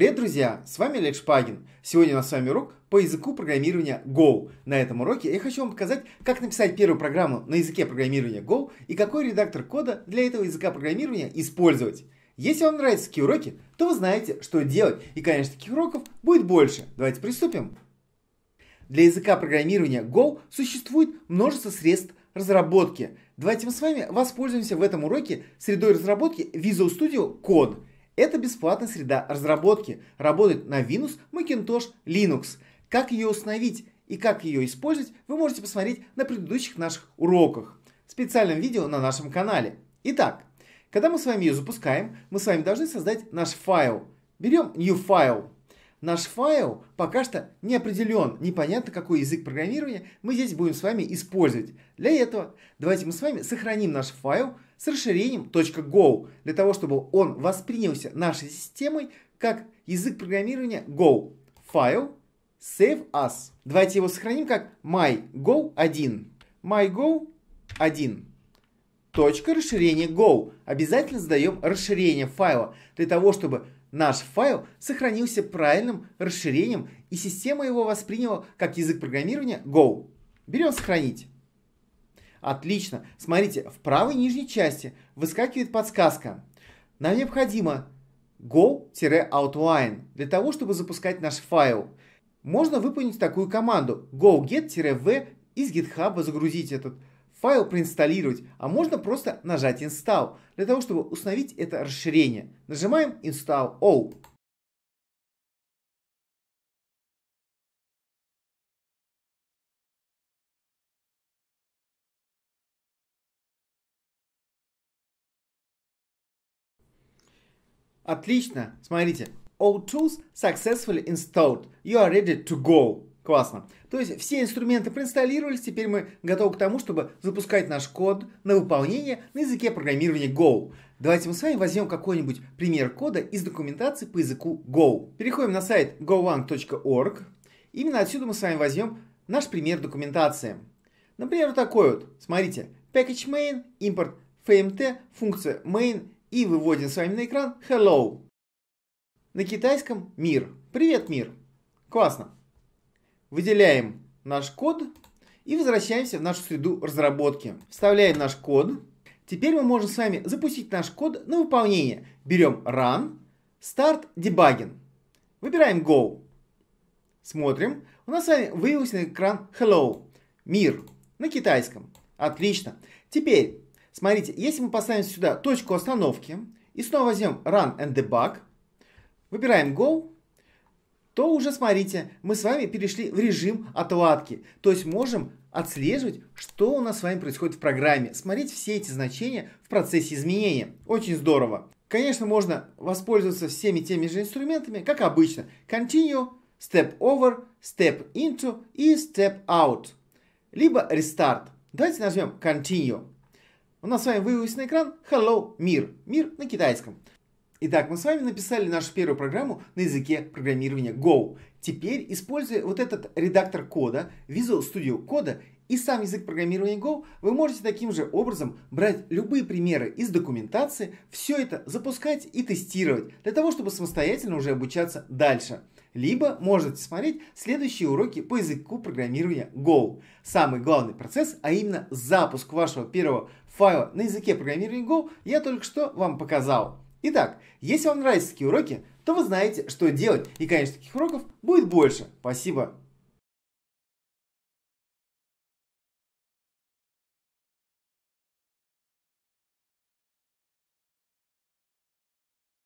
Привет, друзья! С вами Олег Шпагин. Сегодня у нас с вами урок по языку программирования Go. На этом уроке я хочу вам показать, как написать первую программу на языке программирования Go и какой редактор кода для этого языка программирования использовать. Если вам нравятся такие уроки, то вы знаете, что делать. И, конечно, таких уроков будет больше. Давайте приступим. Для языка программирования Go существует множество средств разработки. Давайте мы с вами воспользуемся в этом уроке средой разработки Visual Studio Code – это бесплатная среда разработки, работает на Windows, Macintosh, Linux. Как ее установить и как ее использовать, вы можете посмотреть на предыдущих наших уроках, в специальном видео на нашем канале. Итак, когда мы с вами ее запускаем, мы с вами должны создать наш файл. Берем new file. Наш файл пока что не определен, непонятно какой язык программирования мы здесь будем с вами использовать. Для этого давайте мы с вами сохраним наш файл с расширением .go для того, чтобы он воспринялся нашей системой как язык программирования Go. Файл Save As. Давайте его сохраним как mygo1. mygo1. Точка расширения Go. Обязательно задаем расширение файла для того, чтобы наш файл сохранился правильным расширением и система его восприняла как язык программирования Go. Берем сохранить. Отлично. Смотрите, в правой нижней части выскакивает подсказка. Нам необходимо go-outline для того, чтобы запускать наш файл. Можно выполнить такую команду go-get-v из GitHub загрузить этот файл проинсталлировать, а можно просто нажать install для того, чтобы установить это расширение. Нажимаем install all. Отлично. Смотрите. All tools successfully installed. You are ready to go. Классно. То есть все инструменты проинсталлировались, теперь мы готовы к тому, чтобы запускать наш код на выполнение на языке программирования Go. Давайте мы с вами возьмем какой-нибудь пример кода из документации по языку Go. Переходим на сайт golang.org. Именно отсюда мы с вами возьмем наш пример документации. Например, вот такой вот. Смотрите. Package main, import fmt, функция main и выводим с вами на экран hello. На китайском мир. Привет, мир. Классно. Выделяем наш код и возвращаемся в нашу среду разработки. Вставляем наш код. Теперь мы можем с вами запустить наш код на выполнение. Берем run, start debugging. Выбираем go. Смотрим. У нас с вами выявился на экран hello, мир на китайском. Отлично. Теперь Смотрите, если мы поставим сюда точку остановки и снова возьмем run and debug, выбираем go, то уже, смотрите, мы с вами перешли в режим отладки. То есть можем отслеживать, что у нас с вами происходит в программе. Смотреть все эти значения в процессе изменения. Очень здорово. Конечно, можно воспользоваться всеми теми же инструментами, как обычно. Continue, Step Over, Step Into и Step Out. Либо Restart. Давайте нажмем Continue. У нас с вами вывез на экран Hello Мир. Мир на китайском. Итак, мы с вами написали нашу первую программу на языке программирования Go. Теперь, используя вот этот редактор кода, Visual Studio Code и сам язык программирования Go, вы можете таким же образом брать любые примеры из документации, все это запускать и тестировать, для того, чтобы самостоятельно уже обучаться дальше либо можете смотреть следующие уроки по языку программирования Go. Самый главный процесс, а именно запуск вашего первого файла на языке программирования Go, я только что вам показал. Итак, если вам нравятся такие уроки, то вы знаете, что делать. И, конечно, таких уроков будет больше. Спасибо